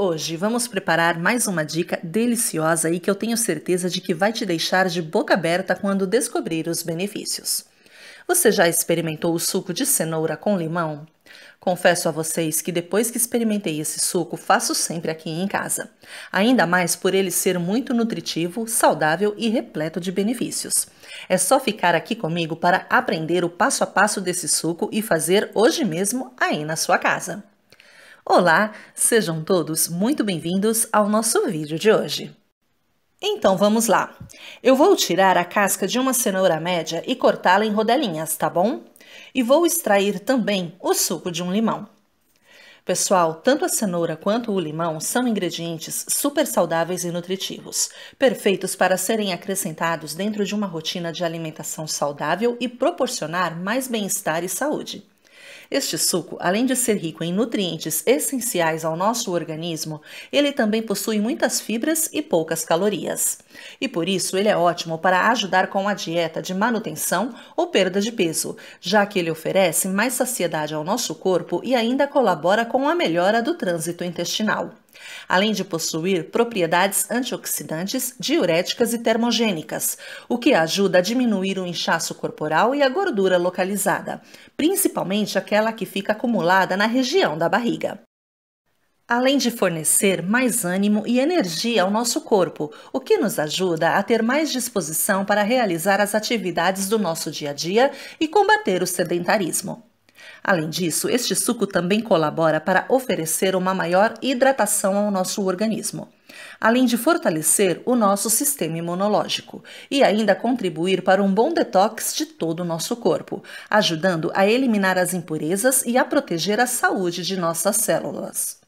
Hoje vamos preparar mais uma dica deliciosa e que eu tenho certeza de que vai te deixar de boca aberta quando descobrir os benefícios. Você já experimentou o suco de cenoura com limão? Confesso a vocês que depois que experimentei esse suco, faço sempre aqui em casa. Ainda mais por ele ser muito nutritivo, saudável e repleto de benefícios. É só ficar aqui comigo para aprender o passo a passo desse suco e fazer hoje mesmo aí na sua casa. Olá, sejam todos muito bem-vindos ao nosso vídeo de hoje. Então vamos lá. Eu vou tirar a casca de uma cenoura média e cortá-la em rodelinhas, tá bom? E vou extrair também o suco de um limão. Pessoal, tanto a cenoura quanto o limão são ingredientes super saudáveis e nutritivos, perfeitos para serem acrescentados dentro de uma rotina de alimentação saudável e proporcionar mais bem-estar e saúde. Este suco, além de ser rico em nutrientes essenciais ao nosso organismo, ele também possui muitas fibras e poucas calorias. E por isso ele é ótimo para ajudar com a dieta de manutenção ou perda de peso, já que ele oferece mais saciedade ao nosso corpo e ainda colabora com a melhora do trânsito intestinal além de possuir propriedades antioxidantes, diuréticas e termogênicas, o que ajuda a diminuir o inchaço corporal e a gordura localizada, principalmente aquela que fica acumulada na região da barriga. Além de fornecer mais ânimo e energia ao nosso corpo, o que nos ajuda a ter mais disposição para realizar as atividades do nosso dia a dia e combater o sedentarismo. Além disso, este suco também colabora para oferecer uma maior hidratação ao nosso organismo além de fortalecer o nosso sistema imunológico e ainda contribuir para um bom detox de todo o nosso corpo, ajudando a eliminar as impurezas e a proteger a saúde de nossas células.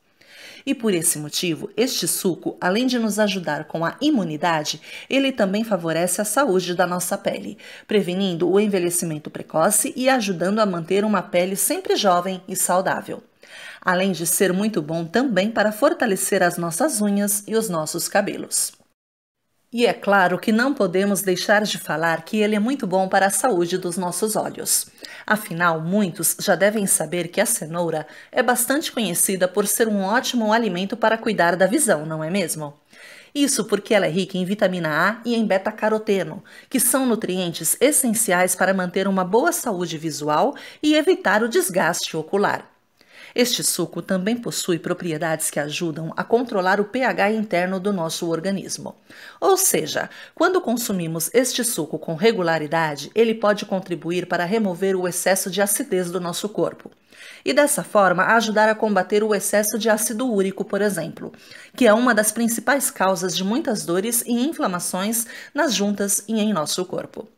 E por esse motivo, este suco, além de nos ajudar com a imunidade, ele também favorece a saúde da nossa pele, prevenindo o envelhecimento precoce e ajudando a manter uma pele sempre jovem e saudável. Além de ser muito bom também para fortalecer as nossas unhas e os nossos cabelos. E é claro que não podemos deixar de falar que ele é muito bom para a saúde dos nossos olhos. Afinal, muitos já devem saber que a cenoura é bastante conhecida por ser um ótimo alimento para cuidar da visão, não é mesmo? Isso porque ela é rica em vitamina A e em beta-caroteno, que são nutrientes essenciais para manter uma boa saúde visual e evitar o desgaste ocular. Este suco também possui propriedades que ajudam a controlar o pH interno do nosso organismo. Ou seja, quando consumimos este suco com regularidade, ele pode contribuir para remover o excesso de acidez do nosso corpo. E dessa forma ajudar a combater o excesso de ácido úrico, por exemplo, que é uma das principais causas de muitas dores e inflamações nas juntas e em nosso corpo.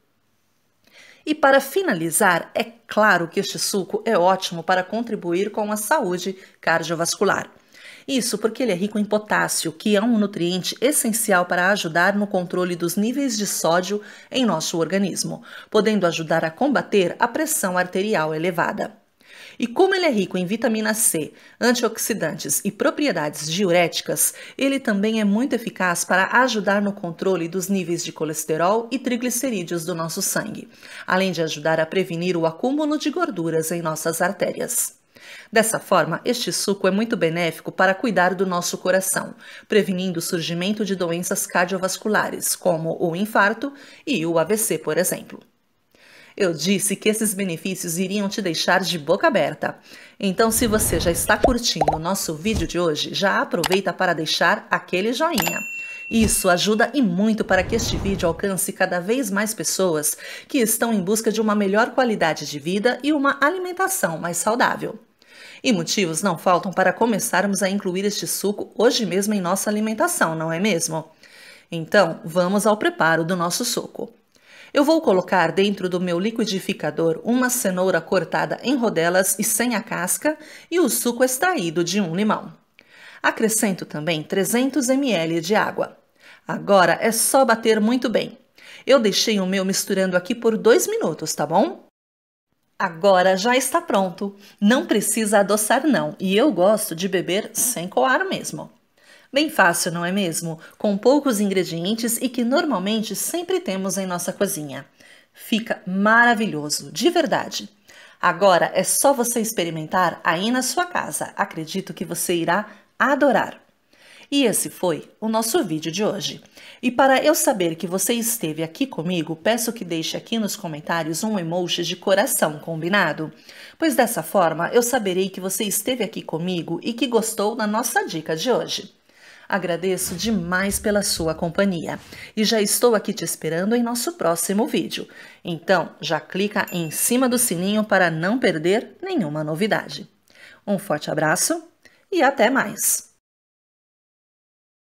E para finalizar, é claro que este suco é ótimo para contribuir com a saúde cardiovascular. Isso porque ele é rico em potássio, que é um nutriente essencial para ajudar no controle dos níveis de sódio em nosso organismo, podendo ajudar a combater a pressão arterial elevada. E como ele é rico em vitamina C, antioxidantes e propriedades diuréticas, ele também é muito eficaz para ajudar no controle dos níveis de colesterol e triglicerídeos do nosso sangue, além de ajudar a prevenir o acúmulo de gorduras em nossas artérias. Dessa forma, este suco é muito benéfico para cuidar do nosso coração, prevenindo o surgimento de doenças cardiovasculares, como o infarto e o AVC, por exemplo. Eu disse que esses benefícios iriam te deixar de boca aberta. Então, se você já está curtindo o nosso vídeo de hoje, já aproveita para deixar aquele joinha. Isso ajuda e muito para que este vídeo alcance cada vez mais pessoas que estão em busca de uma melhor qualidade de vida e uma alimentação mais saudável. E motivos não faltam para começarmos a incluir este suco hoje mesmo em nossa alimentação, não é mesmo? Então, vamos ao preparo do nosso suco. Eu vou colocar dentro do meu liquidificador uma cenoura cortada em rodelas e sem a casca e o suco extraído de um limão. Acrescento também 300 ml de água. Agora é só bater muito bem. Eu deixei o meu misturando aqui por dois minutos, tá bom? Agora já está pronto. Não precisa adoçar não, e eu gosto de beber sem coar mesmo. Bem fácil, não é mesmo? Com poucos ingredientes e que normalmente sempre temos em nossa cozinha. Fica maravilhoso, de verdade. Agora é só você experimentar aí na sua casa. Acredito que você irá adorar. E esse foi o nosso vídeo de hoje. E para eu saber que você esteve aqui comigo, peço que deixe aqui nos comentários um emoji de coração, combinado? Pois dessa forma eu saberei que você esteve aqui comigo e que gostou da nossa dica de hoje. Agradeço demais pela sua companhia e já estou aqui te esperando em nosso próximo vídeo. Então, já clica em cima do sininho para não perder nenhuma novidade. Um forte abraço e até mais!